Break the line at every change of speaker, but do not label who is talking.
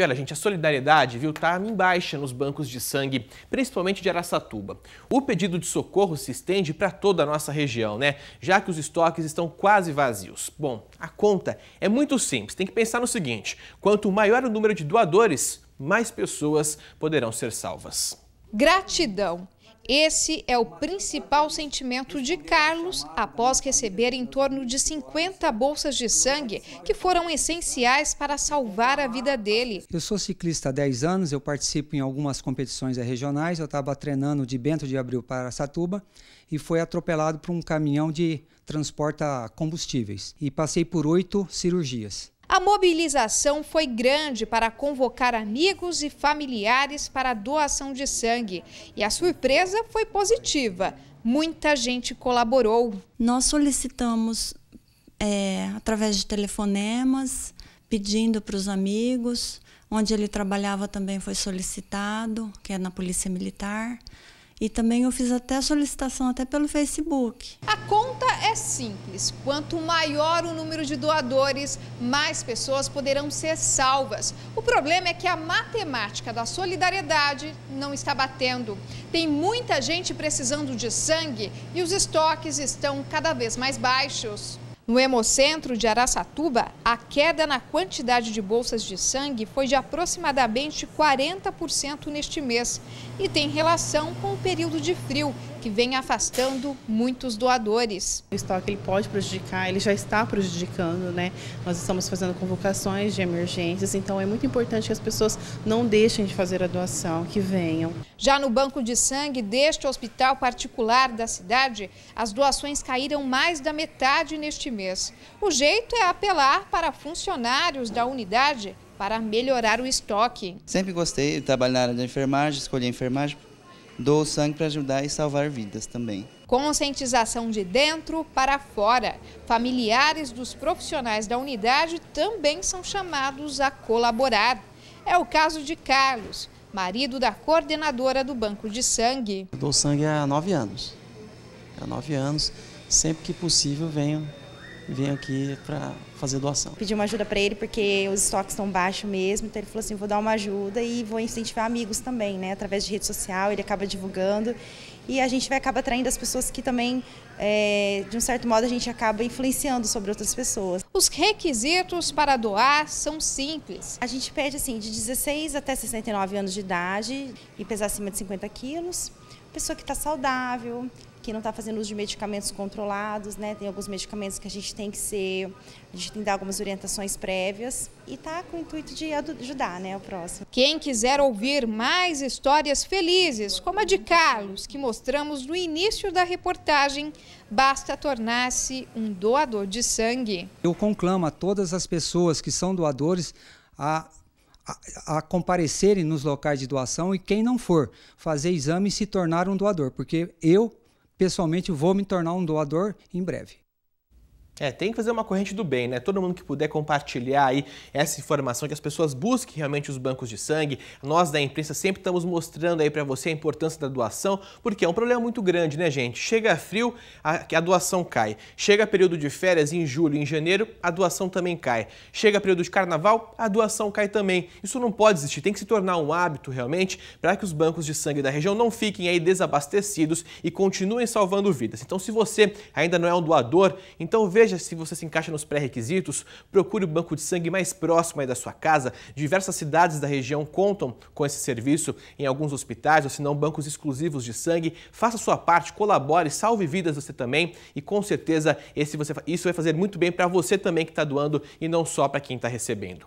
E olha, gente, a solidariedade, viu, tá em baixa nos bancos de sangue, principalmente de Araçatuba. O pedido de socorro se estende para toda a nossa região, né? Já que os estoques estão quase vazios. Bom, a conta é muito simples. Tem que pensar no seguinte: quanto maior o número de doadores, mais pessoas poderão ser salvas.
Gratidão. Esse é o principal sentimento de Carlos após receber em torno de 50 bolsas de sangue que foram essenciais para salvar a vida dele.
Eu sou ciclista há 10 anos, eu participo em algumas competições regionais. Eu estava treinando de Bento de Abril para Satuba e foi atropelado por um caminhão de transporta combustíveis. E passei por oito cirurgias.
A mobilização foi grande para convocar amigos e familiares para a doação de sangue. E a surpresa foi positiva. Muita gente colaborou. Nós solicitamos
é, através de telefonemas, pedindo para os amigos. Onde ele trabalhava também foi solicitado, que é na Polícia Militar. E também eu fiz até solicitação até pelo Facebook.
A conta é simples. Quanto maior o número de doadores, mais pessoas poderão ser salvas. O problema é que a matemática da solidariedade não está batendo. Tem muita gente precisando de sangue e os estoques estão cada vez mais baixos. No Hemocentro de Araçatuba, a queda na quantidade de bolsas de sangue foi de aproximadamente 40% neste mês e tem relação com o período de frio que vem afastando muitos doadores. O estoque ele pode prejudicar, ele já está prejudicando, né? Nós estamos fazendo convocações de emergências, então é muito importante que as pessoas não deixem de fazer a doação, que venham. Já no banco de sangue deste hospital particular da cidade, as doações caíram mais da metade neste mês. O jeito é apelar para funcionários da unidade para melhorar o estoque.
Sempre gostei de trabalhar na área enfermagem, escolhi a enfermagem dou sangue para ajudar e salvar vidas também.
Conscientização de dentro para fora. Familiares dos profissionais da unidade também são chamados a colaborar. É o caso de Carlos, marido da coordenadora do Banco de Sangue.
Eu dou sangue há nove anos. Há nove anos, sempre que possível venho vem aqui para fazer doação.
Pedi uma ajuda para ele porque os estoques estão baixos mesmo, então ele falou assim, vou dar uma ajuda e vou incentivar amigos também, né? Através de rede social, ele acaba divulgando e a gente vai acaba atraindo as pessoas que também, é, de um certo modo, a gente acaba influenciando sobre outras pessoas. Os requisitos para doar são simples. A gente pede assim, de 16 até 69 anos de idade e pesar acima de 50 quilos, pessoa que está saudável, que não está fazendo uso de medicamentos controlados, né? Tem alguns medicamentos que a gente tem que ser, a gente tem que dar algumas orientações prévias
e tá com o intuito de ajudar,
né, o próximo.
Quem quiser ouvir mais histórias felizes, como a de Carlos, que mostramos no início da reportagem, basta tornar-se um doador de sangue.
Eu conclamo a todas as pessoas que são doadores a, a comparecerem nos locais de doação e quem não for fazer exame e se tornar um doador, porque eu Pessoalmente, vou me tornar um doador em breve. É,
tem que fazer uma corrente do bem, né? Todo mundo que puder compartilhar aí essa informação, que as pessoas busquem realmente os bancos de sangue. Nós da imprensa sempre estamos mostrando aí para você a importância da doação, porque é um problema muito grande, né, gente? Chega frio, a, a doação cai. Chega período de férias em julho, em janeiro, a doação também cai. Chega período de carnaval, a doação cai também. Isso não pode existir, tem que se tornar um hábito realmente para que os bancos de sangue da região não fiquem aí desabastecidos e continuem salvando vidas. Então, se você ainda não é um doador, então veja Veja se você se encaixa nos pré-requisitos, procure o banco de sangue mais próximo da sua casa. Diversas cidades da região contam com esse serviço em alguns hospitais, ou se não, bancos exclusivos de sangue. Faça sua parte, colabore, salve vidas você também e com certeza esse você, isso vai fazer muito bem para você também que está doando e não só para quem está recebendo.